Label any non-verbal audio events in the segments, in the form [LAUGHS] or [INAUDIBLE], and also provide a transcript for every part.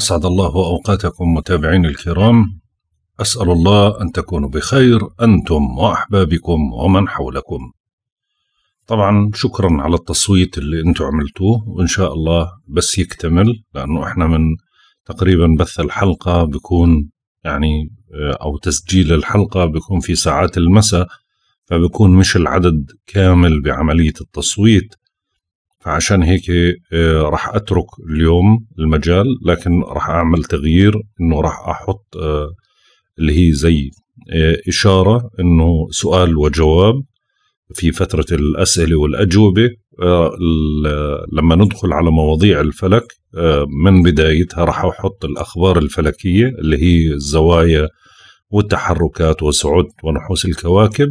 أسعد الله أوقاتكم متابعين الكرام أسأل الله أن تكونوا بخير أنتم وأحبابكم ومن حولكم طبعا شكرا على التصويت اللي أنتم عملتوه وإن شاء الله بس يكتمل لأنه إحنا من تقريبا بث الحلقة بيكون يعني آه، أو تسجيل الحلقة بيكون في ساعات المساء فبيكون مش العدد كامل بعملية التصويت فعشان هيك آه، راح اترك اليوم المجال لكن راح اعمل تغيير انه راح احط آه، اللي هي زي آه، اشاره انه سؤال وجواب في فتره الاسئله والاجوبه لما ندخل على مواضيع الفلك من بدايتها راح احط الاخبار الفلكيه اللي هي الزوايا والتحركات وصعود ونحوس الكواكب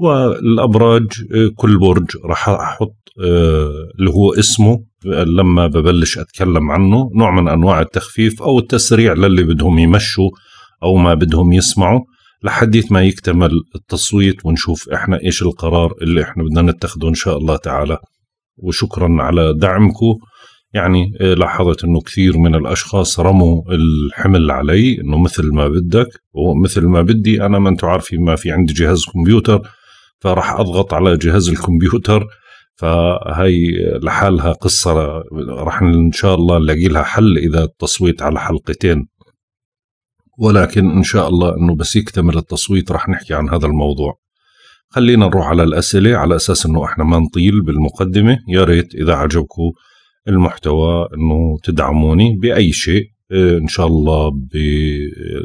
والابراج آه، كل برج راح احط آه، اللي هو اسمه آه، لما ببلش اتكلم عنه نوع من انواع التخفيف او التسريع للي بدهم يمشوا او ما بدهم يسمعوا لحديث ما يكتمل التصويت ونشوف احنا ايش القرار اللي احنا بدنا نتخذه ان شاء الله تعالى وشكرا على دعمكم يعني لاحظت انه كثير من الاشخاص رموا الحمل علي انه مثل ما بدك ومثل ما بدي انا ما انتم عارفين ما في عندي جهاز كمبيوتر فراح اضغط على جهاز الكمبيوتر فهي لحالها قصة راح إن شاء الله نلاقي لها حل إذا التصويت على حلقتين ولكن إن شاء الله أنه بس يكتمل التصويت راح نحكي عن هذا الموضوع خلينا نروح على الأسئلة على أساس أنه إحنا ما نطيل بالمقدمة يا ريت إذا عجبكم المحتوى أنه تدعموني بأي شيء ان شاء الله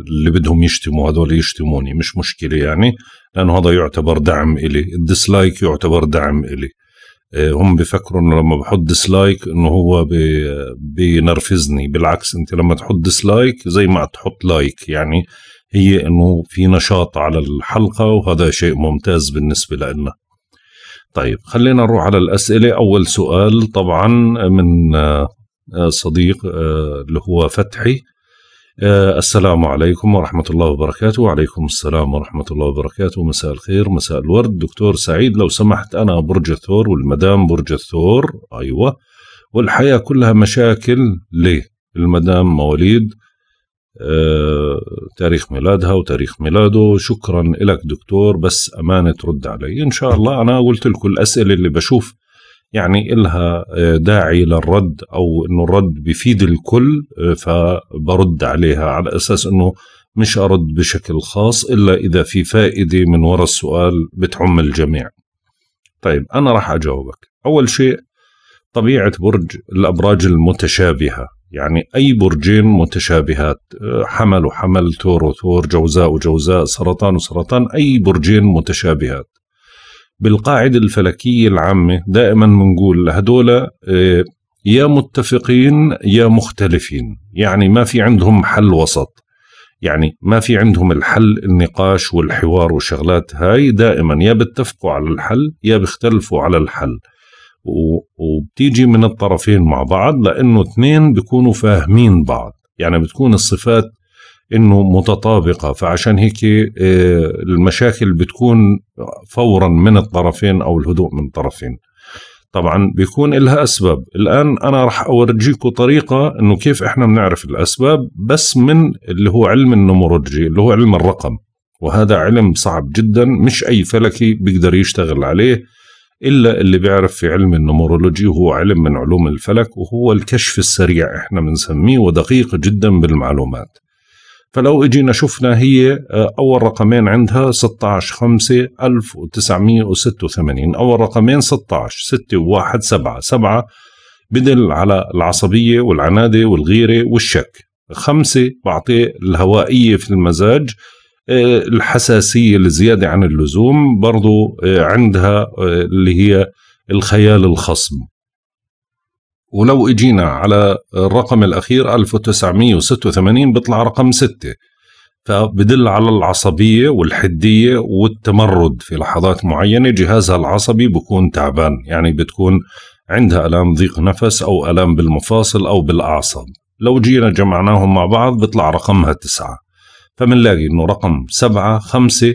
اللي بدهم يشتموا هذول يشتموني مش مشكله يعني لانه هذا يعتبر دعم الي الديسلايك يعتبر دعم الي إيه، هم بفكروا انه لما بحط ديسلايك انه هو بي بينرفزني بالعكس انت لما تحط ديسلايك زي ما تحط لايك يعني هي انه في نشاط على الحلقه وهذا شيء ممتاز بالنسبه لنا طيب خلينا نروح على الاسئله اول سؤال طبعا من آه، صديق آه، اللي هو فتحي آه، السلام عليكم ورحمة الله وبركاته وعليكم السلام ورحمة الله وبركاته مساء الخير مساء الورد دكتور سعيد لو سمحت أنا برج الثور والمدام برج الثور أيوة والحياة كلها مشاكل ليه المدام مواليد آه، تاريخ ميلادها وتاريخ ميلاده شكرا لك دكتور بس أمانة ترد علي إن شاء الله أنا قلت لكم الأسئلة اللي بشوف يعني إلها آه، داعي للرد أو أنه الرد بفيد الكل آه، فبرد عليها على أساس أنه مش أرد بشكل خاص إلا إذا في فائدة من وراء السؤال بتعم الجميع طيب أنا راح أجاوبك أول شيء طبيعة برج الأبراج المتشابهة يعني أي برجين متشابهات آه، حمل وحمل ثور وثور جوزاء وجوزاء سرطان وسرطان أي برجين متشابهات بالقاعدة الفلكية العامة دائما بنقول هدول آه، يا متفقين يا مختلفين يعني ما في عندهم حل وسط يعني ما في عندهم الحل النقاش والحوار وشغلات هاي دائما يا بتفقوا على الحل يا بيختلفوا على الحل وبتيجي من الطرفين مع بعض لأنه اثنين بيكونوا فاهمين بعض يعني بتكون الصفات انه متطابقه فعشان هيك آه، المشاكل بتكون فورا من الطرفين او الهدوء من الطرفين طبعا بيكون لها اسباب الان انا راح اورجيكم طريقه انه كيف احنا بنعرف الاسباب بس من اللي هو علم النومولوجي اللي هو علم الرقم وهذا علم صعب جدا مش اي فلكي بيقدر يشتغل عليه الا اللي بيعرف في علم النمورولوجي وهو علم من علوم الفلك وهو الكشف السريع احنا بنسميه ودقيق جدا بالمعلومات فلو اجينا شفنا هي آه، اول رقمين عندها 16 5 1986 اول رقمين 16 6 و1 7 7 بدل على العصبية والعنادة والغيرة والشك خمسة بعطيه الهوائية في المزاج آه، الحساسية الزيادة عن اللزوم برضو آه، عندها اللي هي الخيال الخصم ولو اجينا على الرقم الاخير 1986 بيطلع رقم 6 فبدل على العصبيه والحديه والتمرد في لحظات معينه جهازها العصبي بكون تعبان يعني بتكون عندها الام ضيق نفس او الام بالمفاصل او بالاعصاب لو جينا جمعناهم مع بعض بيطلع رقمها تسعة فبنلاقي انه رقم سبعة خمسة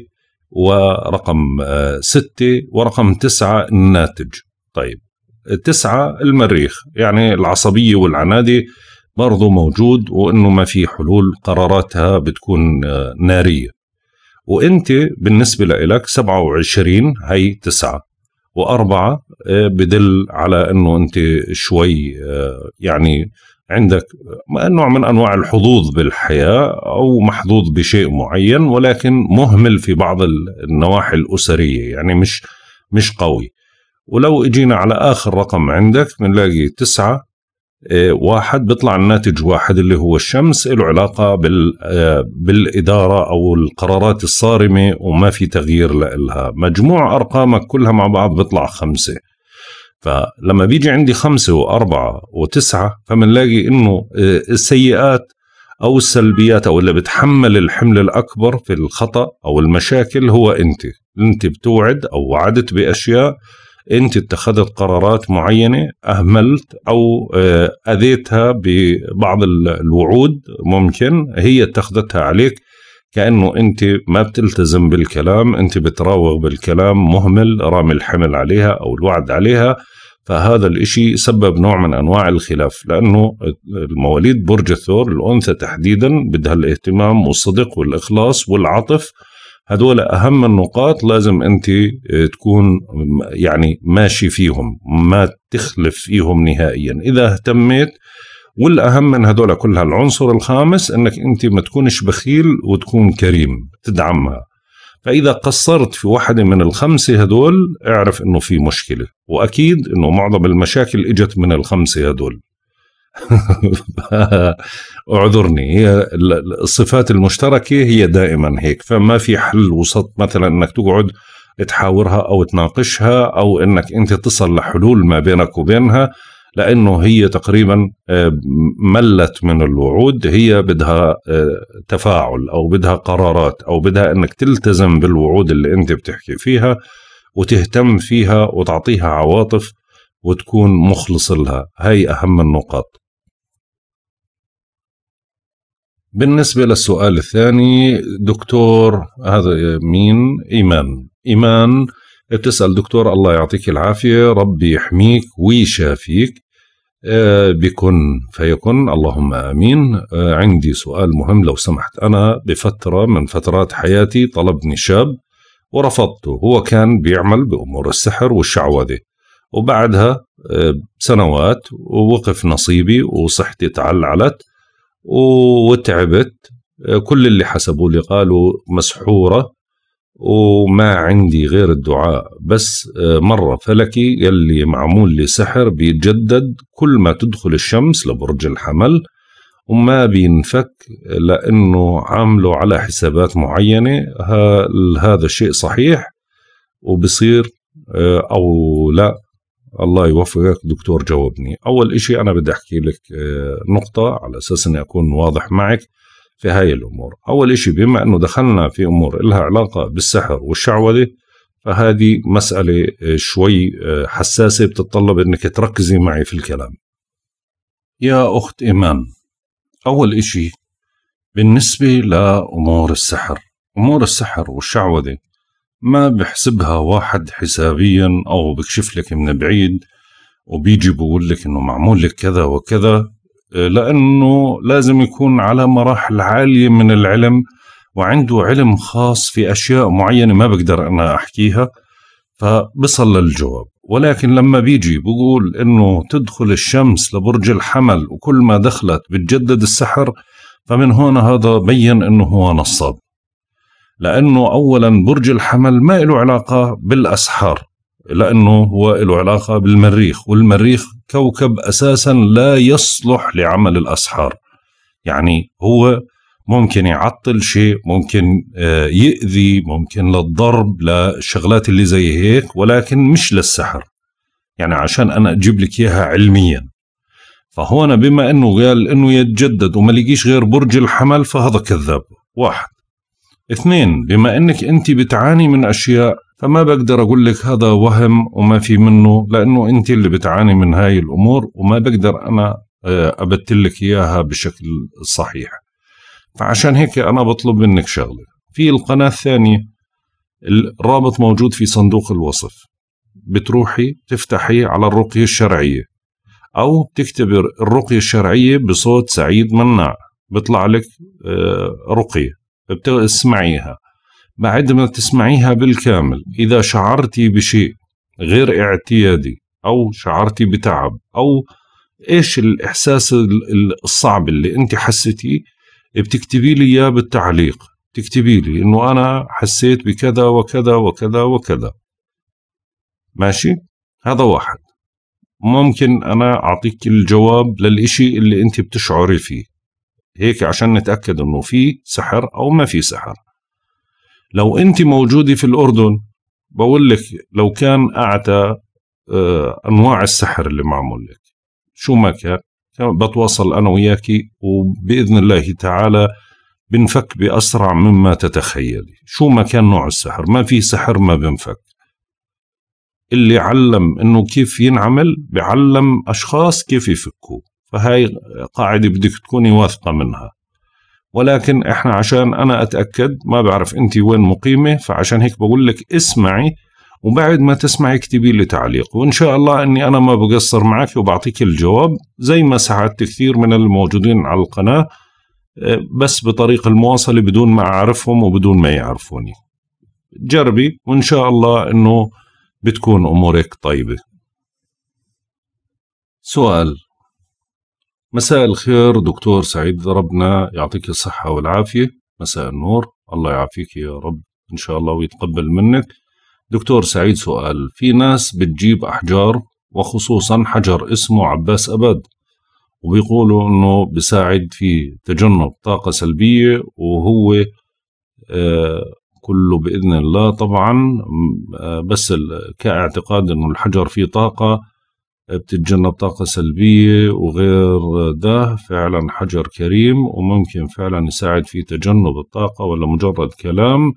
ورقم آه، ستة ورقم تسعة الناتج طيب تسعة المريخ يعني العصبية والعنادي برضو موجود وانه ما في حلول قراراتها بتكون آه، نارية وانت بالنسبة لإلك 27 هي تسعة وأربعة آه، بدل على انه انت شوي آه، يعني عندك نوع من انواع الحظوظ بالحياه او محظوظ بشيء معين ولكن مهمل في بعض النواحي الاسريه يعني مش مش قوي ولو اجينا على اخر رقم عندك بنلاقي تسعة آه، واحد بيطلع الناتج واحد اللي هو الشمس له علاقة آه، بالإدارة أو القرارات الصارمة وما في تغيير لها مجموع أرقامك كلها مع بعض بيطلع خمسة فلما بيجي عندي خمسة وأربعة وتسعة فبنلاقي إنه آه، السيئات أو السلبيات أو اللي بتحمل الحمل الأكبر في الخطأ أو المشاكل هو أنت أنت بتوعد أو وعدت بأشياء انت اتخذت قرارات معينه اهملت او آه، اذيتها ببعض الوعود ممكن هي اتخذتها عليك كانه انت ما بتلتزم بالكلام انت بتراوغ بالكلام مهمل رامي الحمل عليها او الوعد عليها فهذا الإشي سبب نوع من أنواع الخلاف لأنه المواليد برج الثور الأنثى تحديدا بدها الاهتمام والصدق والإخلاص والعطف هدول اهم النقاط لازم انت آه، تكون يعني ماشي فيهم ما تخلف فيهم نهائيا اذا اهتميت والاهم من هدول كلها العنصر الخامس انك انت ما تكونش بخيل وتكون كريم تدعمها فاذا قصرت في واحده من الخمسه هدول اعرف انه في مشكله واكيد انه معظم المشاكل اجت من الخمسه هدول [LAUGHS] اعذرني هي الصفات المشتركه هي دائما هيك فما في حل وسط مثلا انك تقعد تحاورها او تناقشها او انك انت تصل لحلول ما بينك وبينها لانه هي تقريبا آه، ملت من الوعود هي بدها آه، تفاعل او بدها قرارات او بدها انك تلتزم بالوعود اللي انت بتحكي فيها وتهتم فيها وتعطيها عواطف وتكون مخلص لها هاي اهم النقاط بالنسبة للسؤال الثاني دكتور هذا مين إيمان إيمان بتسأل دكتور الله يعطيك العافية ربي يحميك ويشافيك آه، بكن فيكن اللهم آمين آه، عندي سؤال مهم لو سمحت أنا بفترة من فترات حياتي طلبني شاب ورفضته هو كان بيعمل بأمور السحر والشعوذة وبعدها آه، سنوات ووقف نصيبي وصحتي تعلعلت وتعبت كل اللي حسبوا لي قالوا مسحورة وما عندي غير الدعاء بس مرة فلكي يلي معمول لي سحر بيتجدد كل ما تدخل الشمس لبرج الحمل وما بينفك لأنه عامله على حسابات معينة هل هذا الشيء صحيح وبصير أو لا الله يوفقك دكتور جاوبني أول إشي أنا بدي أحكي لك آه، نقطة على أساس أني أكون واضح معك في هاي الأمور أول إشي بما أنه دخلنا في أمور إلها علاقة بالسحر والشعوذة فهذه مسألة آه، شوي آه، حساسة بتتطلب أنك تركزي معي في الكلام يا أخت إيمان أول إشي بالنسبة لأمور السحر أمور السحر والشعوذة ما بحسبها واحد حسابيا او بكشف لك من بعيد وبيجي بقول لك انه معمول لك كذا وكذا آه، لانه لازم يكون على مراحل عاليه من العلم وعنده علم خاص في اشياء معينه ما بقدر انا احكيها فبصل للجواب ولكن لما بيجي بقول انه تدخل الشمس لبرج الحمل وكل ما دخلت بتجدد السحر فمن هون هذا بين انه هو نصاب لأنه أولا برج الحمل ما له علاقة بالأسحار لأنه هو له علاقة بالمريخ والمريخ كوكب أساسا لا يصلح لعمل الأسحار يعني هو ممكن يعطل شيء ممكن آه، يأذي ممكن للضرب للشغلات اللي زي هيك ولكن مش للسحر يعني عشان أنا أجيب لك إياها علميا فهون بما أنه قال أنه يتجدد وما لقيش غير برج الحمل فهذا كذاب واحد اثنين بما انك انت بتعاني من اشياء فما بقدر اقول لك هذا وهم وما في منه لانه انت اللي بتعاني من هاي الامور وما بقدر انا آه، ابتلك اياها بشكل صحيح فعشان هيك انا بطلب منك شغله في القناه الثانيه الرابط موجود في صندوق الوصف بتروحي تفتحي على الرقيه الشرعيه او بتكتب الرقيه الشرعيه بصوت سعيد مناع بيطلع لك آه، رقيه اسمعيها بعد ما تسمعيها بالكامل إذا شعرتي بشيء غير اعتيادي أو شعرتي بتعب أو إيش الإحساس الصعب اللي أنت حسيتيه بتكتبي لي إياه بالتعليق تكتبي لي إنه أنا حسيت بكذا وكذا وكذا وكذا ماشي هذا واحد ممكن أنا أعطيك الجواب للإشي اللي أنت بتشعري فيه هيك عشان نتاكد انه في سحر او ما في سحر لو انت موجوده في الاردن بقول لك لو كان اعتى آه، انواع السحر اللي معمول لك شو ما كان بتواصل انا وياك وباذن الله تعالى بنفك باسرع مما تتخيلي شو ما كان نوع السحر ما في سحر ما بنفك اللي علم انه كيف ينعمل بعلم اشخاص كيف يفكوه فهاي قاعدة بدك تكوني واثقة منها ولكن احنا عشان انا اتاكد ما بعرف انت وين مقيمه فعشان هيك بقول لك اسمعي وبعد ما تسمعي اكتبي لي تعليق وان شاء الله اني انا ما بقصر معك وبعطيك الجواب زي ما ساعدت كثير من الموجودين على القناه بس بطريق المواصله بدون ما اعرفهم وبدون ما يعرفوني جربي وان شاء الله انه بتكون امورك طيبه سؤال مساء الخير دكتور سعيد ربنا يعطيك الصحة والعافية مساء النور الله يعافيك يا رب إن شاء الله ويتقبل منك دكتور سعيد سؤال في ناس بتجيب أحجار وخصوصا حجر اسمه عباس أباد وبيقولوا انه بيساعد في تجنب طاقة سلبية وهو آه كله بإذن الله طبعا آه بس كاعتقاد انه الحجر فيه طاقة بتتجنب طاقة سلبية وغير ده فعلا حجر كريم وممكن فعلا يساعد في تجنب الطاقة ولا مجرد كلام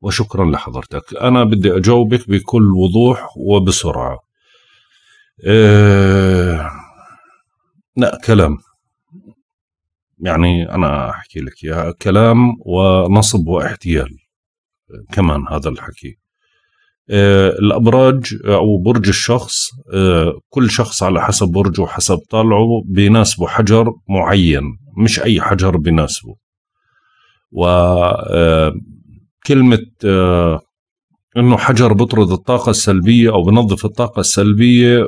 وشكرا لحضرتك أنا بدي أجاوبك بكل وضوح وبسرعة أه... لا كلام يعني أنا أحكي لك يا كلام ونصب واحتيال كمان هذا الحكي آه، الابراج آه، او برج الشخص آه، كل شخص على حسب برجه وحسب طالعه بيناسبه حجر معين مش اي حجر بيناسبه وكلمة انه حجر بطرد الطاقة السلبية او بنظف الطاقة السلبية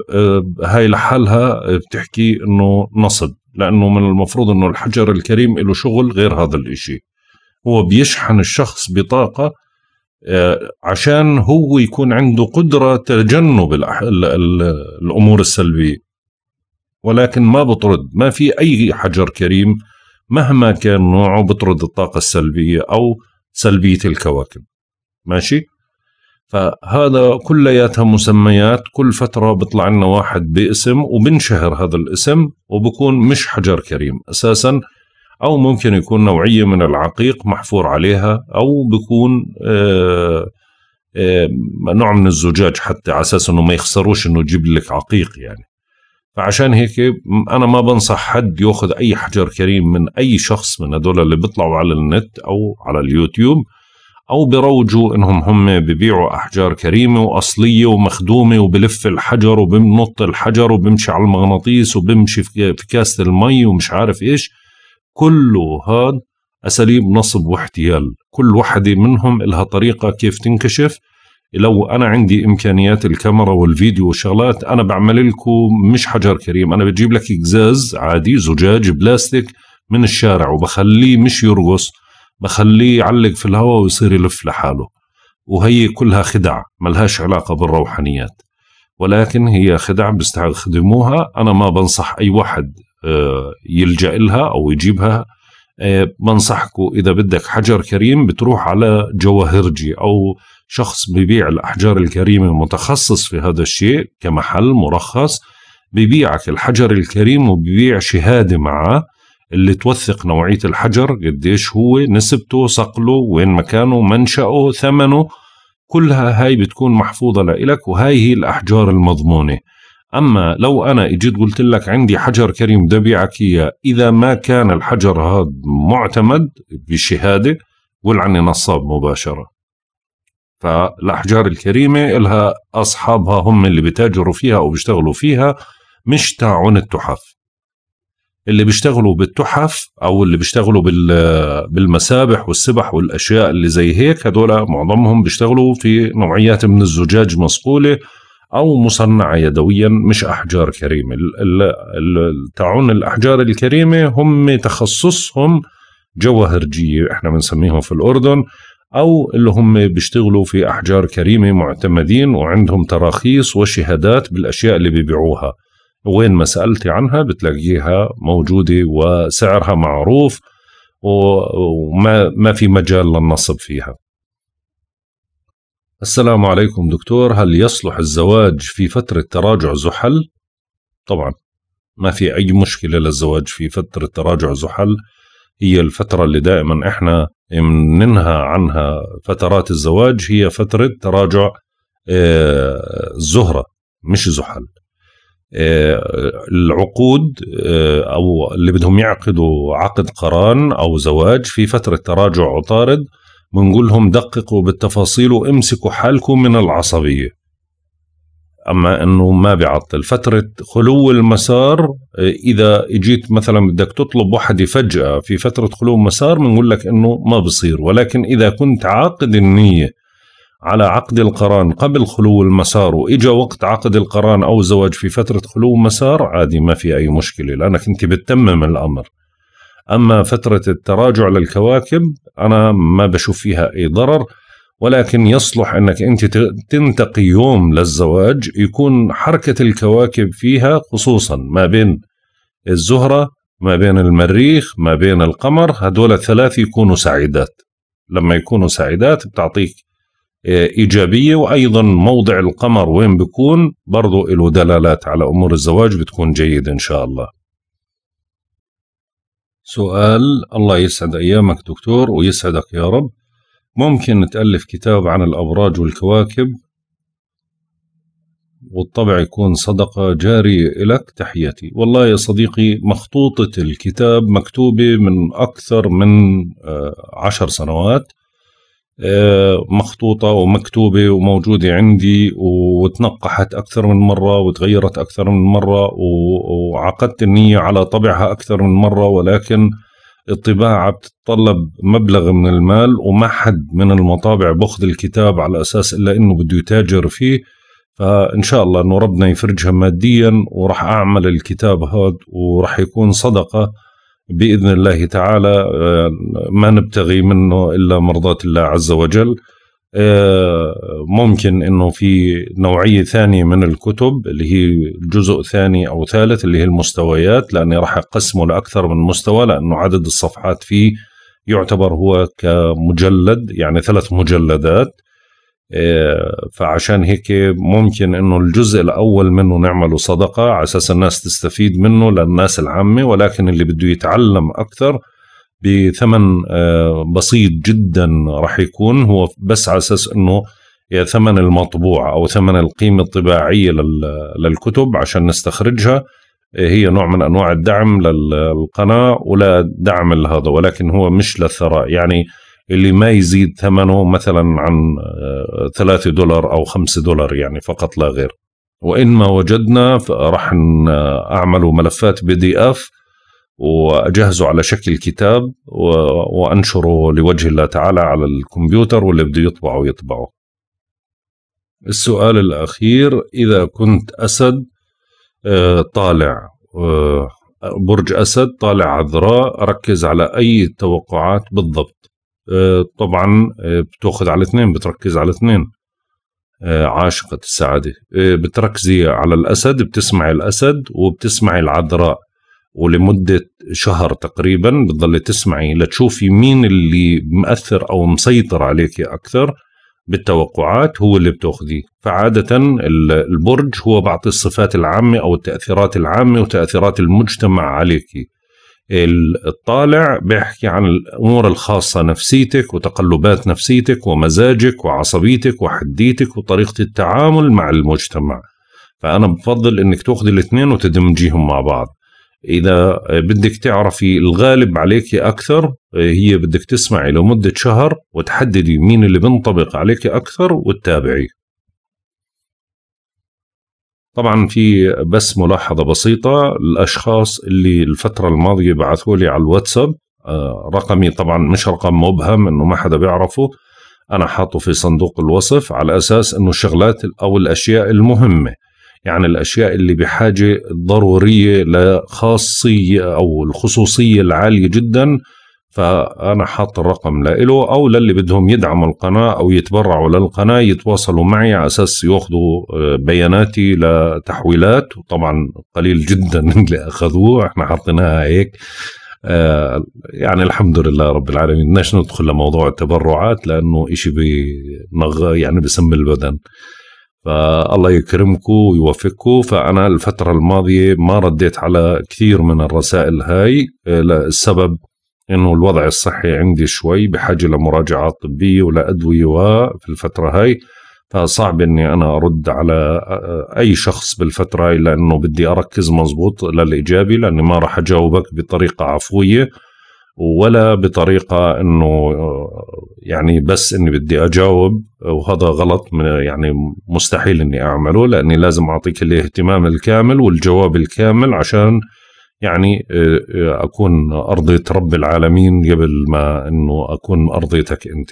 هاي لحالها بتحكي انه نصب لانه من المفروض انه الحجر الكريم له شغل غير هذا الاشي هو بيشحن الشخص بطاقة آه، عشان هو يكون عنده قدرة تجنب الأمور السلبية ولكن ما بطرد ما في أي حجر كريم مهما كان نوعه بطرد الطاقة السلبية أو سلبية الكواكب ماشي فهذا كلياتها مسميات كل فترة بيطلع لنا واحد باسم وبنشهر هذا الاسم وبكون مش حجر كريم أساساً أو ممكن يكون نوعية من العقيق محفور عليها أو بيكون آه، آه، نوع من الزجاج حتى على أساس أنه ما يخسروش أنه يجيب لك عقيق يعني فعشان هيك أنا ما بنصح حد يأخذ أي حجر كريم من أي شخص من هدول اللي بيطلعوا على النت أو على اليوتيوب أو بروجوا إنهم هم ببيعوا أحجار كريمة وأصلية ومخدومة وبلف الحجر وبنط الحجر وبمشي على المغناطيس وبمشي في كاسة المي ومش عارف إيش كله هاد أساليب نصب واحتيال كل وحدة منهم إلها طريقة كيف تنكشف لو أنا عندي إمكانيات الكاميرا والفيديو وشغلات أنا بعمل لكم مش حجر كريم أنا بجيب لك قزاز عادي زجاج بلاستيك من الشارع وبخليه مش يرقص بخليه يعلق في الهواء ويصير يلف لحاله وهي كلها خدع ملهاش علاقة بالروحانيات ولكن هي خدع بيستخدموها أنا ما بنصح أي واحد آه، يلجأ لها أو يجيبها آه، بنصحكم إذا بدك حجر كريم بتروح على جواهرجي أو شخص ببيع الأحجار الكريمة متخصص في هذا الشيء كمحل مرخص ببيعك الحجر الكريم وببيع شهادة معه اللي توثق نوعية الحجر قديش هو نسبته صقله وين مكانه منشأه ثمنه كلها هاي بتكون محفوظة لإلك وهاي هي الأحجار المضمونة أما لو أنا إجيت قلت لك عندي حجر كريم بدي أبيعك إياه إذا ما كان الحجر هذا معتمد بشهادة ولعني نصاب مباشرة فالأحجار الكريمة لها أصحابها هم اللي بتاجروا فيها أو بيشتغلوا فيها مش تاعون التحف اللي بيشتغلوا بالتحف او اللي بيشتغلوا بالمسابح والسبح والاشياء اللي زي هيك هذول معظمهم بيشتغلوا في نوعيات من الزجاج مصقوله او مصنعه يدويا مش احجار كريمه تعون الاحجار الكريمه هم تخصصهم جوهرجيه احنا بنسميهم في الاردن او اللي هم بيشتغلوا في احجار كريمه معتمدين وعندهم تراخيص وشهادات بالاشياء اللي بيبيعوها وين ما سالتي عنها بتلاقيها موجوده وسعرها معروف وما ما في مجال للنصب فيها السلام عليكم دكتور هل يصلح الزواج في فترة تراجع زحل؟ طبعا ما في أي مشكلة للزواج في فترة تراجع زحل هي الفترة اللي دائما إحنا بننهى عنها فترات الزواج هي فترة تراجع الزهرة آه، مش زحل آه، العقود آه، او اللي بدهم يعقدوا عقد قران او زواج في فتره تراجع عطارد بنقول لهم دققوا بالتفاصيل وامسكوا حالكم من العصبيه اما انه ما بيعطل فتره خلو المسار آه، اذا اجيت مثلا بدك تطلب وحده فجاه في فتره خلو مسار بنقول لك انه ما بصير ولكن اذا كنت عاقد النيه على عقد القران قبل خلو المسار واجا وقت عقد القران او زواج في فتره خلو مسار عادي ما في اي مشكله لانك انت بتتمم الامر اما فتره التراجع للكواكب انا ما بشوف فيها اي ضرر ولكن يصلح انك انت تنتقي يوم للزواج يكون حركه الكواكب فيها خصوصا ما بين الزهره ما بين المريخ ما بين القمر هدول الثلاث يكونوا سعيدات لما يكونوا سعيدات بتعطيك إيجابية وأيضا موضع القمر وين بيكون برضو له دلالات على أمور الزواج بتكون جيدة إن شاء الله سؤال الله يسعد أيامك دكتور ويسعدك يا رب ممكن تألف كتاب عن الأبراج والكواكب والطبع يكون صدقة جارية لك تحيتي والله يا صديقي مخطوطة الكتاب مكتوبة من أكثر من آه، عشر سنوات آه، مخطوطة ومكتوبة وموجودة عندي وتنقحت أكثر من مرة وتغيرت أكثر من مرة وعقدت النية على طبعها أكثر من مرة ولكن الطباعة بتتطلب مبلغ من المال وما حد من المطابع بأخذ الكتاب على أساس إلا إنه بده يتاجر فيه فإن شاء الله إنه ربنا يفرجها ماديا ورح أعمل الكتاب هاد ورح يكون صدقة باذن الله تعالى آه، ما نبتغي منه الا مرضاه الله عز وجل آه، ممكن انه في نوعيه ثانيه من الكتب اللي هي جزء ثاني او ثالث اللي هي المستويات لاني راح اقسمه لاكثر من مستوى لانه عدد الصفحات فيه يعتبر هو كمجلد يعني ثلاث مجلدات إيه، فعشان هيك ممكن انه الجزء الاول منه نعمله صدقه على اساس الناس تستفيد منه للناس العامه ولكن اللي بده يتعلم اكثر بثمن آه، بسيط جدا راح يكون هو بس على اساس انه ثمن المطبوع او ثمن القيمه الطباعيه للكتب عشان نستخرجها إيه، هي نوع من انواع الدعم للقناه ولا دعم لهذا ولكن هو مش للثراء يعني اللي ما يزيد ثمنه مثلا عن 3 آه، دولار او 5 دولار يعني فقط لا غير وان ما وجدنا راح آه، اعمل ملفات بي دي اف واجهزه على شكل كتاب وانشره لوجه الله تعالى على الكمبيوتر واللي بده يطبعه يطبعه السؤال الاخير اذا كنت اسد آه، طالع برج اسد طالع عذراء ركز على اي توقعات بالضبط آه، طبعا آه، بتاخذ على الاثنين بتركز على الاثنين آه، عاشقة السعادة بتركزي على الأسد بتسمعي الأسد وبتسمعي العذراء ولمدة شهر تقريبا بتضلي تسمعي لتشوفي مين اللي مأثر أو مسيطر عليك أكثر بالتوقعات هو اللي بتاخذيه فعادة البرج هو بعض الصفات العامة أو التأثيرات العامة وتأثيرات المجتمع عليك الطالع بيحكي عن الامور الخاصه نفسيتك وتقلبات نفسيتك ومزاجك وعصبيتك وحديتك وطريقه التعامل مع المجتمع فانا بفضل انك تاخذي الاثنين وتدمجيهم مع بعض اذا بدك تعرفي الغالب عليك اكثر هي بدك تسمعي لمده شهر وتحددي مين اللي بنطبق عليك اكثر وتتابعيه طبعا في بس ملاحظة بسيطة الأشخاص اللي الفترة الماضية بعثوا لي على الواتساب آه، رقمي طبعا مش رقم مبهم انه ما حدا بيعرفه انا حاطه في صندوق الوصف على اساس انه الشغلات او الاشياء المهمه يعني الاشياء اللي بحاجه ضروريه لخاصيه او الخصوصيه العاليه جدا فانا حاط الرقم لإله او للي بدهم يدعموا القناه او يتبرعوا للقناه يتواصلوا معي على اساس ياخذوا آه، بياناتي لتحويلات وطبعا قليل جدا [LAUGHS] اللي اخذوه احنا حطيناها هيك آه، يعني الحمد لله رب العالمين بدناش ندخل لموضوع التبرعات لانه إشي بنغ يعني بسم البدن فالله يكرمكم ويوفقكم فانا الفتره الماضيه ما رديت على كثير من الرسائل هاي آه، السبب انه الوضع الصحي عندي شوي بحاجه لمراجعات طبيه ولادويه وفي الفتره هاي فصعب اني انا ارد على آه، اي شخص بالفتره هاي لانه بدي اركز مزبوط للايجابي لاني ما راح اجاوبك بطريقه عفويه ولا بطريقه انه آه، يعني بس اني بدي اجاوب وهذا غلط يعني مستحيل اني اعمله لاني لازم اعطيك الاهتمام الكامل والجواب الكامل عشان يعني آه، آه، اكون ارضيه رب العالمين قبل ما انه اكون ارضيتك انت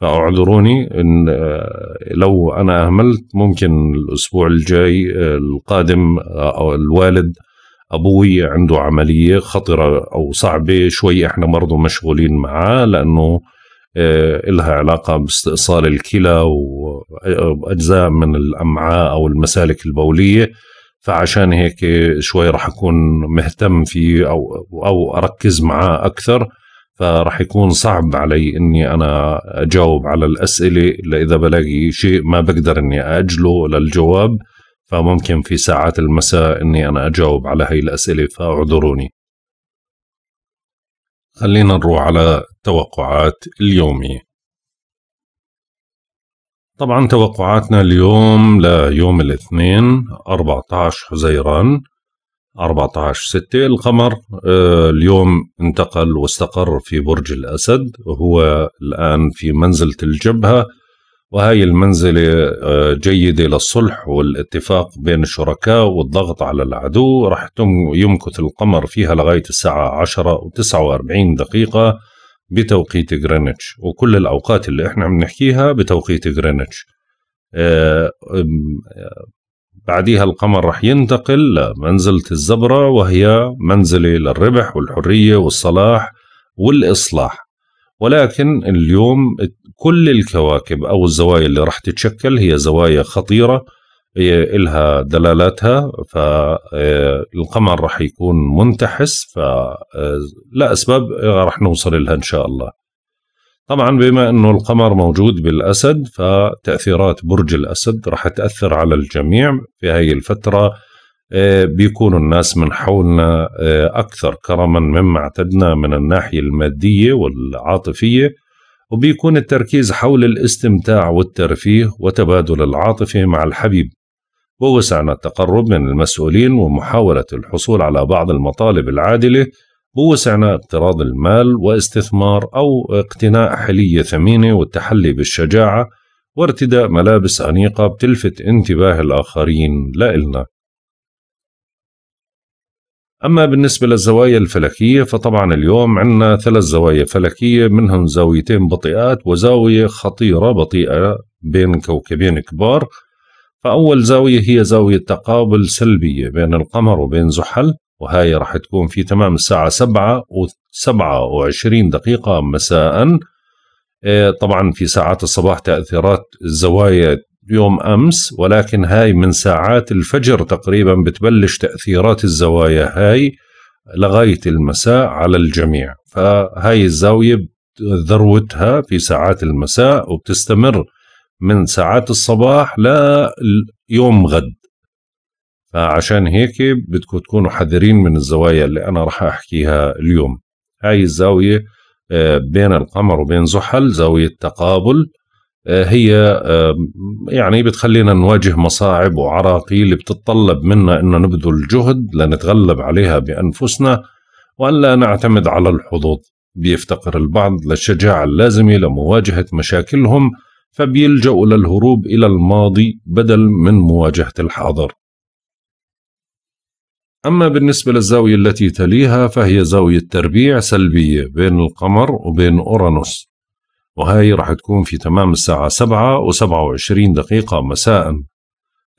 فاعذروني ان آه، لو انا اهملت ممكن الاسبوع الجاي القادم او الوالد ابوي عنده عمليه خطره او صعبه شوي احنا برضه مشغولين معاه لانه إلها علاقة باستئصال الكلى وأجزاء من الأمعاء أو المسالك البولية فعشان هيك شوي راح اكون مهتم فيه او او اركز معاه اكثر فراح يكون صعب علي اني انا اجاوب على الاسئله الا اذا بلاقي شيء ما بقدر اني اجله للجواب فممكن في ساعات المساء اني انا اجاوب على هاي الاسئله فاعذروني. خلينا نروح على توقعات اليوميه. طبعا توقعاتنا اليوم ليوم الاثنين 14 حزيران 14 ستة القمر آه، اليوم انتقل واستقر في برج الأسد وهو الآن في منزلة الجبهة وهي المنزلة آه، جيدة للصلح والاتفاق بين الشركاء والضغط على العدو رح يمكث القمر فيها لغاية الساعة 10 و49 دقيقة بتوقيت جرينتش وكل الاوقات اللي احنا بنحكيها بتوقيت جرينتش آه، بعديها القمر راح ينتقل لمنزلة الزبرة وهي منزلة للربح والحرية والصلاح والإصلاح ولكن اليوم كل الكواكب أو الزوايا اللي راح تتشكل هي زوايا خطيرة هي إلها دلالاتها فالقمر آه، راح يكون منتحس فلا آه، أسباب راح نوصل لها إن شاء الله طبعا بما أنه القمر موجود بالأسد فتأثيرات برج الأسد راح تأثر على الجميع في هاي الفترة آه، بيكونوا الناس من حولنا أكثر كرما مما اعتدنا من الناحية المادية والعاطفية وبيكون التركيز حول الاستمتاع والترفيه وتبادل العاطفة مع الحبيب ووسعنا التقرب من المسؤولين ومحاولة الحصول على بعض المطالب العادلة ووسعنا اقتراض المال واستثمار أو اقتناء حلية ثمينة والتحلي بالشجاعة وارتداء ملابس أنيقة بتلفت انتباه الآخرين لإلنا أما بالنسبة للزوايا الفلكية فطبعا اليوم عندنا ثلاث زوايا فلكية منهم زاويتين بطيئات وزاوية خطيرة بطيئة بين كوكبين كبار فأول زاوية هي زاوية تقابل سلبية بين القمر وبين زحل وهي راح تكون في تمام الساعة سبعة وسبعة وعشرين دقيقة مساء إيه، طبعا في ساعات الصباح تأثيرات الزوايا يوم أمس ولكن هاي من ساعات الفجر تقريبا بتبلش تأثيرات الزوايا هاي لغاية المساء على الجميع فهاي الزاوية ذروتها في ساعات المساء وبتستمر من ساعات الصباح ليوم غد فعشان هيك بدكم تكونوا حذرين من الزوايا اللي أنا راح أحكيها اليوم هاي الزاوية آه، بين القمر وبين زحل زاوية تقابل آه، هي آه، يعني بتخلينا نواجه مصاعب وعراقيل بتتطلب منا أن نبذل جهد لنتغلب عليها بأنفسنا وألا نعتمد على الحظوظ بيفتقر البعض للشجاعة اللازمة لمواجهة مشاكلهم فبيلجأوا للهروب إلى الماضي بدل من مواجهة الحاضر أما بالنسبة للزاوية التي تليها فهي زاوية تربيع سلبية بين القمر وبين أورانوس وهي راح تكون في تمام الساعة 7 و 27 دقيقة مساء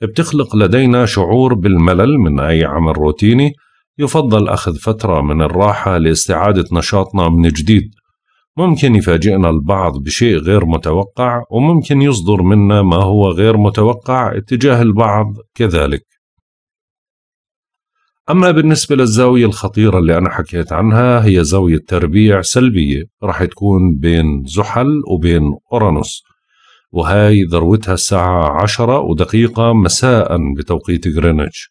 بتخلق لدينا شعور بالملل من أي عمل روتيني يفضل أخذ فترة من الراحة لاستعادة نشاطنا من جديد ممكن يفاجئنا البعض بشيء غير متوقع وممكن يصدر منا ما هو غير متوقع اتجاه البعض كذلك أما بالنسبة للزاوية الخطيرة اللي أنا حكيت عنها هي زاوية تربيع سلبية رح تكون بين زحل وبين أورانوس وهاي ذروتها الساعة عشرة ودقيقة مساء بتوقيت غرينتش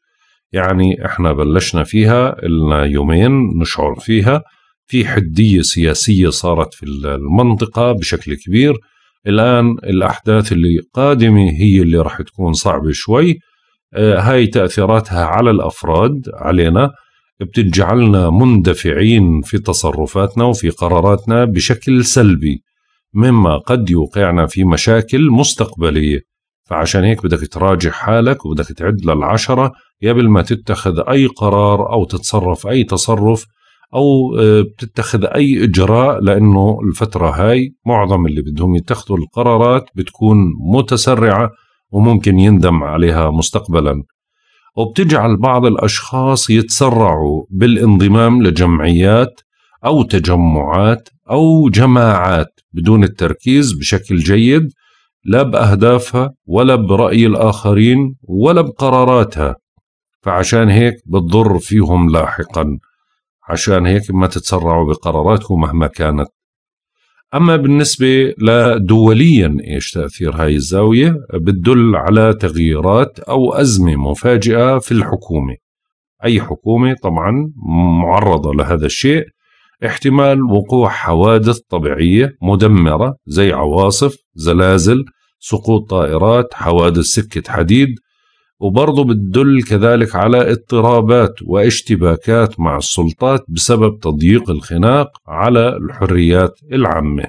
يعني احنا بلشنا فيها لنا يومين نشعر فيها في حدية سياسية صارت في المنطقة بشكل كبير الآن الأحداث اللي قادمة هي اللي راح تكون صعبة شوي آه، هاي تأثيراتها على الأفراد علينا بتجعلنا مندفعين في تصرفاتنا وفي قراراتنا بشكل سلبي مما قد يوقعنا في مشاكل مستقبلية فعشان هيك بدك تراجع حالك وبدك تعد للعشرة قبل ما تتخذ أي قرار أو تتصرف أي تصرف او آه، بتتخذ اي اجراء لانه الفتره هاي معظم اللي بدهم يتخذوا القرارات بتكون متسرعه وممكن يندم عليها مستقبلا وبتجعل بعض الاشخاص يتسرعوا بالانضمام لجمعيات او تجمعات او جماعات بدون التركيز بشكل جيد لا باهدافها ولا براي الاخرين ولا بقراراتها فعشان هيك بتضر فيهم لاحقا عشان هيك ما تتسرعوا بقراراتكم مهما كانت أما بالنسبة لدوليا إيش تأثير هاي الزاوية بتدل على تغييرات أو أزمة مفاجئة في الحكومة أي حكومة طبعا معرضة لهذا الشيء احتمال وقوع حوادث طبيعية مدمرة زي عواصف زلازل سقوط طائرات حوادث سكة حديد وبرضه بتدل كذلك على اضطرابات واشتباكات مع السلطات بسبب تضييق الخناق على الحريات العامة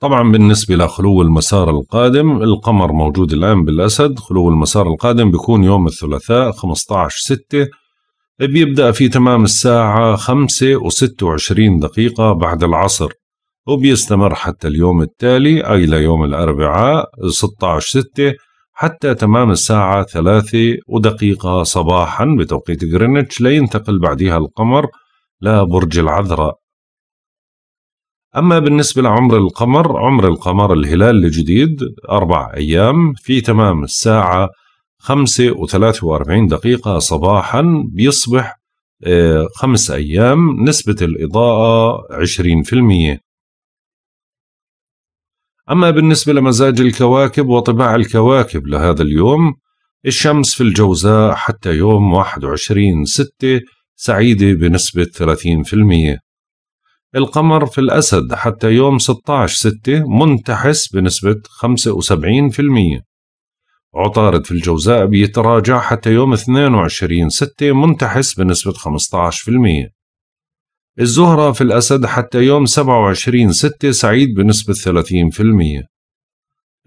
طبعا بالنسبة لخلو المسار القادم القمر موجود الآن بالأسد خلو المسار القادم بيكون يوم الثلاثاء 15 6 بيبدأ في تمام الساعة 5 و26 دقيقة بعد العصر وبيستمر حتى اليوم التالي أي ليوم الأربعاء 16/6 حتى تمام الساعة 3 ودقيقة صباحا بتوقيت غرينتش لينتقل بعدها القمر لبرج العذراء أما بالنسبة لعمر القمر عمر القمر الهلال الجديد أربع أيام في تمام الساعة خمسة وثلاثة وأربعين دقيقة صباحا بيصبح آه، خمس أيام نسبة الإضاءة عشرين في المية أما بالنسبة لمزاج الكواكب وطباع الكواكب لهذا اليوم الشمس في الجوزاء حتى يوم 21 ستة سعيدة بنسبة 30% القمر في الأسد حتى يوم 16 ستة منتحس بنسبة 75% عطارد في الجوزاء بيتراجع حتى يوم 22 ستة منتحس بنسبة الزهرة في الأسد حتى يوم 27 ستة سعيد بنسبة 30%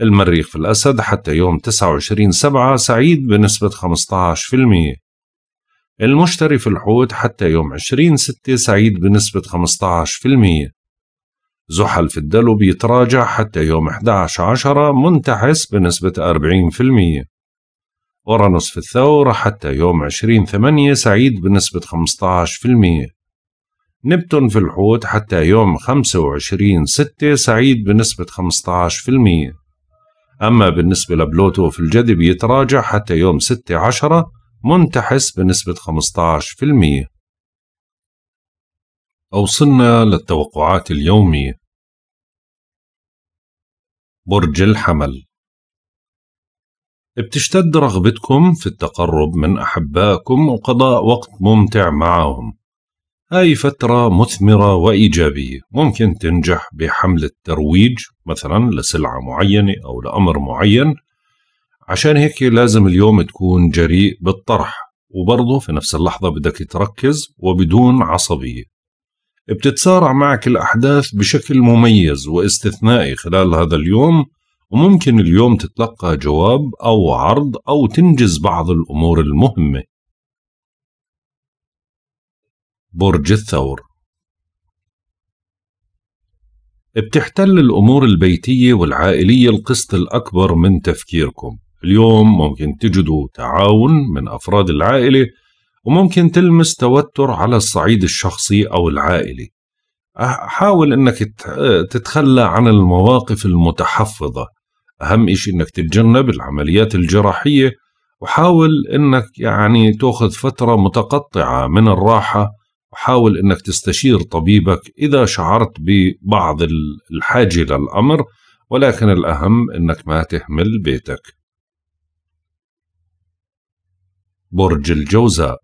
المريخ في الأسد حتى يوم 29 سبعة سعيد بنسبة 15% المشتري في الحوت حتى يوم 20 ستة سعيد بنسبة 15% زحل في الدلو بيتراجع حتى يوم 11 عشرة منتحس بنسبة 40% أورانوس في الثور حتى يوم 20 8 سعيد بنسبة المية نبتن في الحوت حتى يوم 25 6 سعيد بنسبة 15% أما بالنسبة لبلوتو في الجذب يتراجع حتى يوم ستة عشرة منتحس بنسبة 15% أوصلنا للتوقعات اليومية برج الحمل بتشتد رغبتكم في التقرب من أحبائكم وقضاء وقت ممتع معهم هاي فترة مثمرة وإيجابية ممكن تنجح بحملة ترويج مثلا لسلعة معينة أو لأمر معين عشان هيك لازم اليوم تكون جريء بالطرح وبرضه في نفس اللحظة بدك تركز وبدون عصبية بتتسارع معك الأحداث بشكل مميز واستثنائي خلال هذا اليوم وممكن اليوم تتلقى جواب أو عرض أو تنجز بعض الأمور المهمة برج الثور بتحتل الأمور البيتية والعائلية القسط الأكبر من تفكيركم اليوم ممكن تجدوا تعاون من أفراد العائلة وممكن تلمس توتر على الصعيد الشخصي أو العائلي حاول أنك تتخلى عن المواقف المتحفظة أهم شيء أنك تتجنب العمليات الجراحية وحاول أنك يعني تأخذ فترة متقطعة من الراحة حاول انك تستشير طبيبك اذا شعرت ببعض الحاجه للامر ولكن الاهم انك ما تهمل بيتك. برج الجوزاء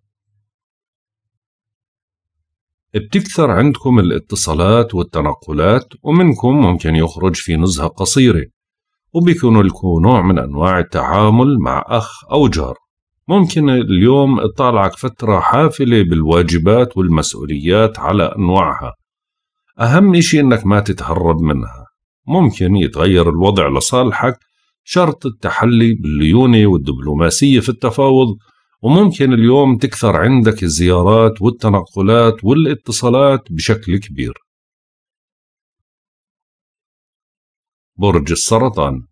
بتكثر عندكم الاتصالات والتنقلات ومنكم ممكن يخرج في نزهة قصيرة وبيكون لكم نوع من أنواع التعامل مع أخ أو جار ممكن اليوم تطالعك فترة حافلة بالواجبات والمسؤوليات على أنواعها أهم إشي إنك ما تتهرب منها ممكن يتغير الوضع لصالحك شرط التحلي بالليونة والدبلوماسية في التفاوض وممكن اليوم تكثر عندك الزيارات والتنقلات والاتصالات بشكل كبير برج السرطان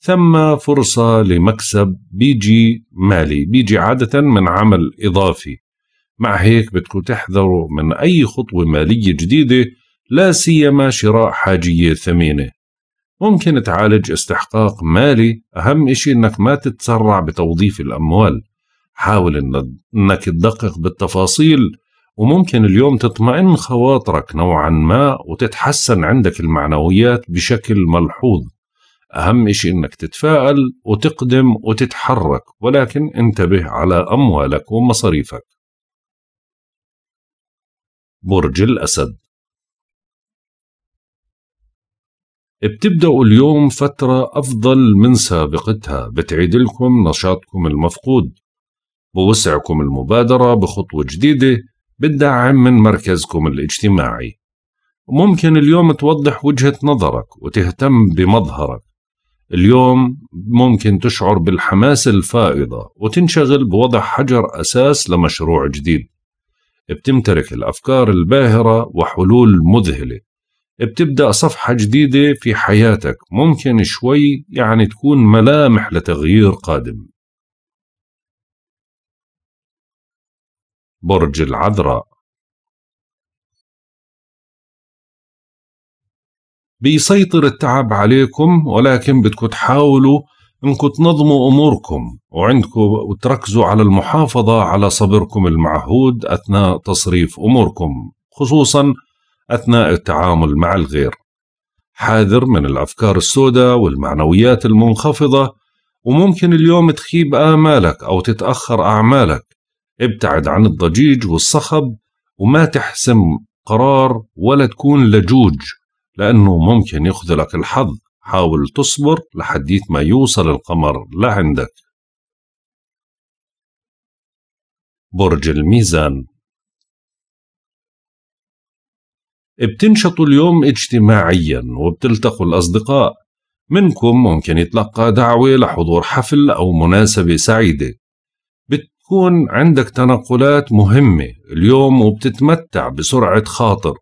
ثم فرصة لمكسب بيجي مالي بيجي عادة من عمل إضافي مع هيك بدكم تحذروا من أي خطوة مالية جديدة لا سيما شراء حاجية ثمينة ممكن تعالج استحقاق مالي أهم إشي إنك ما تتسرع بتوظيف الأموال حاول إنك تدقق بالتفاصيل وممكن اليوم تطمئن خواطرك نوعا ما وتتحسن عندك المعنويات بشكل ملحوظ أهم شيء أنك تتفائل وتقدم وتتحرك ولكن انتبه على أموالك ومصاريفك برج الأسد بتبدأوا اليوم فترة أفضل من سابقتها بتعيدلكم نشاطكم المفقود بوسعكم المبادرة بخطوة جديدة بتدعم من مركزكم الاجتماعي ممكن اليوم توضح وجهة نظرك وتهتم بمظهرك اليوم ممكن تشعر بالحماس الفائضة وتنشغل بوضع حجر أساس لمشروع جديد بتمتلك الأفكار الباهرة وحلول مذهلة بتبدأ صفحة جديدة في حياتك ممكن شوي يعني تكون ملامح لتغيير قادم برج العذراء بيسيطر التعب عليكم ولكن بدكم تحاولوا انكم تنظموا اموركم وعندكم وتركزوا على المحافظه على صبركم المعهود اثناء تصريف اموركم خصوصا اثناء التعامل مع الغير حاذر من الافكار السوداء والمعنويات المنخفضه وممكن اليوم تخيب امالك او تتاخر اعمالك ابتعد عن الضجيج والصخب وما تحسم قرار ولا تكون لجوج لأنه ممكن يخذلك الحظ حاول تصبر لحديت ما يوصل القمر لعندك برج الميزان بتنشطوا اليوم اجتماعيا وبتلتقوا الأصدقاء منكم ممكن يتلقى دعوة لحضور حفل أو مناسبة سعيدة بتكون عندك تنقلات مهمة اليوم وبتتمتع بسرعة خاطر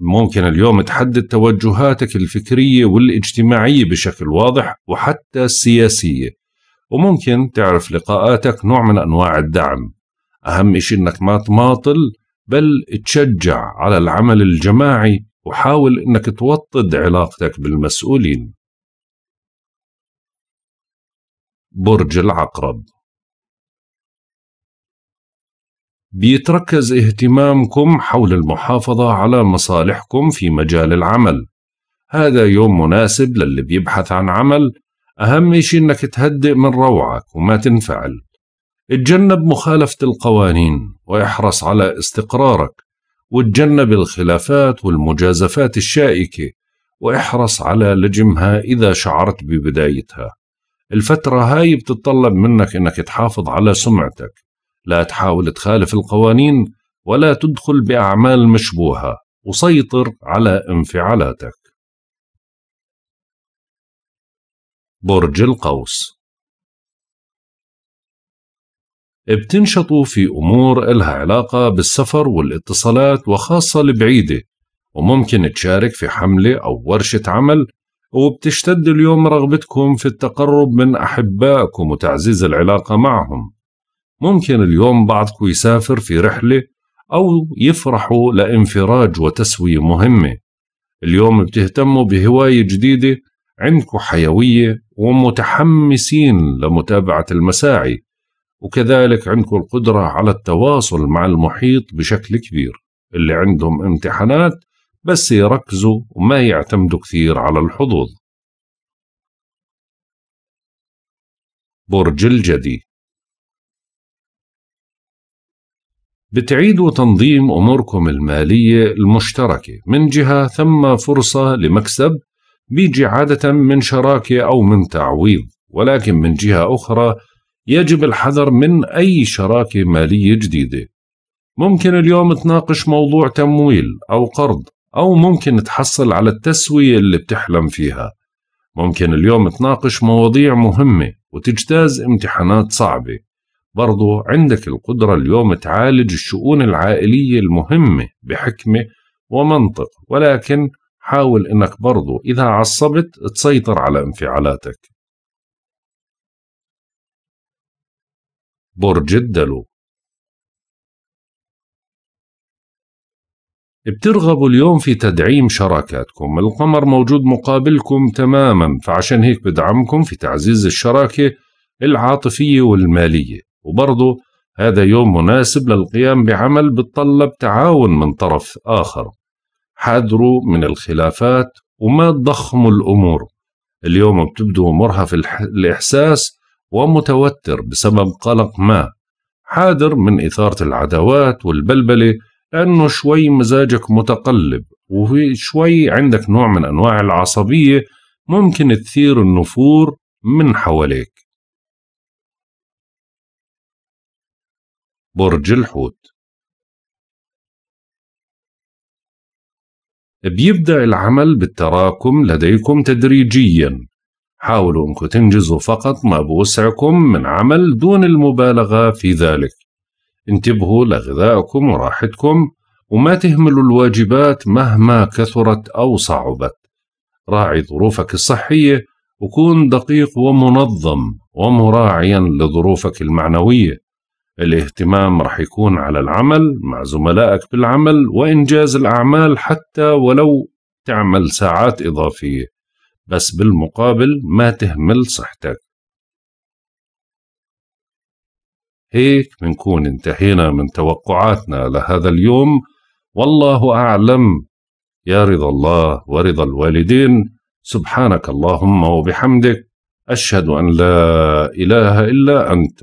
ممكن اليوم تحدد توجهاتك الفكرية والاجتماعية بشكل واضح وحتى السياسية وممكن تعرف لقاءاتك نوع من أنواع الدعم أهم إشي أنك ما تماطل بل تشجع على العمل الجماعي وحاول أنك توطد علاقتك بالمسؤولين برج العقرب بيتركز اهتمامكم حول المحافظة على مصالحكم في مجال العمل هذا يوم مناسب للي بيبحث عن عمل أهم شيء إنك تهدئ من روعك وما تنفعل اتجنب مخالفة القوانين واحرص على استقرارك وتجنب الخلافات والمجازفات الشائكة واحرص على لجمها إذا شعرت ببدايتها الفترة هاي بتطلب منك إنك تحافظ على سمعتك لا تحاول تخالف القوانين ولا تدخل بأعمال مشبوهة وسيطر على انفعالاتك برج القوس بتنشطوا في أمور إلها علاقة بالسفر والاتصالات وخاصة البعيدة وممكن تشارك في حملة أو ورشة عمل وبتشتد اليوم رغبتكم في التقرب من أحبائكم وتعزيز العلاقة معهم ممكن اليوم بعضكم يسافر في رحلة أو يفرحوا لانفراج وتسوية مهمة اليوم بتهتموا بهواية جديدة عندكم حيوية ومتحمسين لمتابعة المساعي وكذلك عندكم القدرة على التواصل مع المحيط بشكل كبير اللي عندهم امتحانات بس يركزوا وما يعتمدوا كثير على الحظوظ برج الجدي بتعيدوا تنظيم أموركم المالية المشتركة من جهة ثم فرصة لمكسب بيجي عادة من شراكة أو من تعويض ولكن من جهة أخرى يجب الحذر من أي شراكة مالية جديدة ممكن اليوم تناقش موضوع تمويل أو قرض أو ممكن تحصل على التسوية اللي بتحلم فيها ممكن اليوم تناقش مواضيع مهمة وتجتاز امتحانات صعبة برضو عندك القدرة اليوم تعالج الشؤون العائلية المهمة بحكمة ومنطق ولكن حاول انك برضو اذا عصبت تسيطر على انفعالاتك برج الدلو بترغبوا اليوم في تدعيم شراكاتكم القمر موجود مقابلكم تماما فعشان هيك بدعمكم في تعزيز الشراكة العاطفية والمالية وبرضه هذا يوم مناسب للقيام بعمل بتطلب تعاون من طرف آخر حذروا من الخلافات وما تضخموا الأمور اليوم بتبدو مرهف الإحساس ومتوتر بسبب قلق ما حاذر من إثارة العداوات والبلبلة لأنه شوي مزاجك متقلب وفي شوي عندك نوع من أنواع العصبية ممكن تثير النفور من حواليك برج الحوت بيبدأ العمل بالتراكم لديكم تدريجيا حاولوا أنكم تنجزوا فقط ما بوسعكم من عمل دون المبالغة في ذلك انتبهوا لغذائكم وراحتكم وما تهملوا الواجبات مهما كثرت أو صعبت راعي ظروفك الصحية وكون دقيق ومنظم ومراعيا لظروفك المعنوية الاهتمام رح يكون على العمل مع زملائك بالعمل وإنجاز الأعمال حتى ولو تعمل ساعات إضافية بس بالمقابل ما تهمل صحتك هيك بنكون انتهينا من توقعاتنا لهذا اليوم والله أعلم يا رضا الله ورضا الوالدين سبحانك اللهم وبحمدك أشهد أن لا إله إلا أنت